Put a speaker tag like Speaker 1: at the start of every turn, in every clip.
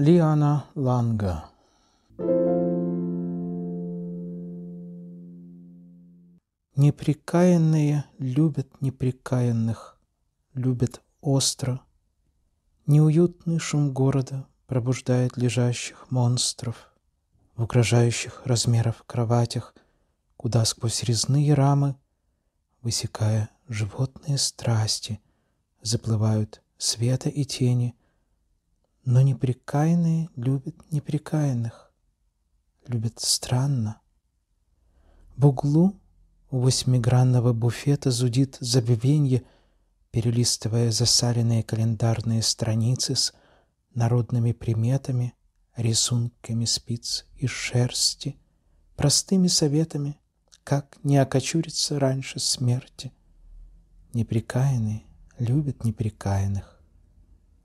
Speaker 1: Лиана Ланга. Неприкаянные любят неприкаянных, любят остро. Неуютный шум города пробуждает лежащих монстров в угрожающих размеров кроватях, куда сквозь резные рамы, высекая животные страсти, заплывают света и тени – но непрекаянные любят непрекаянных, любят странно. В углу у восьмигранного буфета зудит забвенье, перелистывая засаленные календарные страницы с народными приметами, рисунками спиц и шерсти, простыми советами, как не окочуриться раньше смерти. Непрекаянные любят непрекаянных,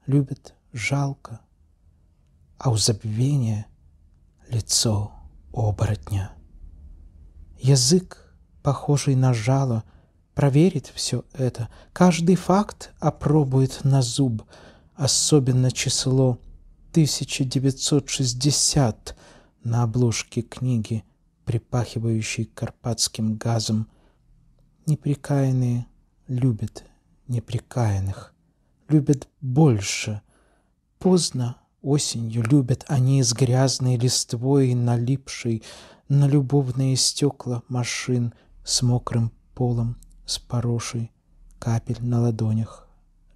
Speaker 1: любят жалко, а у забвения лицо оборотня. Язык, похожий на жало, проверит все это, каждый факт опробует на зуб, особенно число 1960 на обложке книги, припахивающей карпатским газом. Неприкаянные любят неприкаянных, любят больше – Поздно осенью любят они с грязной листвой, налипшей на любовные стекла машин с мокрым полом, с порошей капель на ладонях,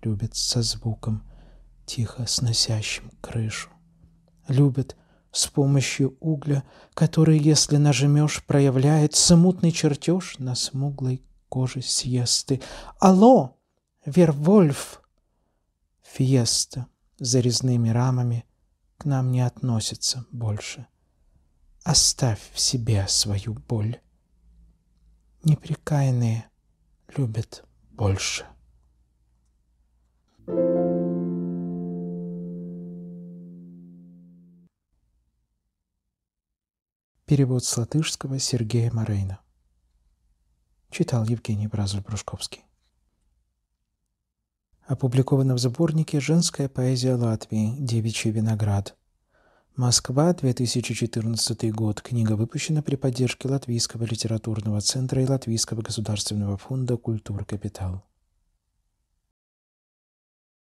Speaker 1: любят со звуком, тихо сносящим крышу. Любят с помощью угля, который, если нажмешь, проявляет смутный чертеж на смуглой коже сиесты. Алло, Вервольф! Фиеста за резными рамами к нам не относится больше. Оставь в себе свою боль. Непрекаянные любят больше. Перевод с латышского Сергея Морейна. Читал Евгений Бразов-Брушковский. Опубликовано в сборнике «Женская поэзия Латвии. Девичий виноград». Москва, 2014 год. Книга выпущена при поддержке Латвийского литературного центра и Латвийского государственного фонда «Культур Капитал».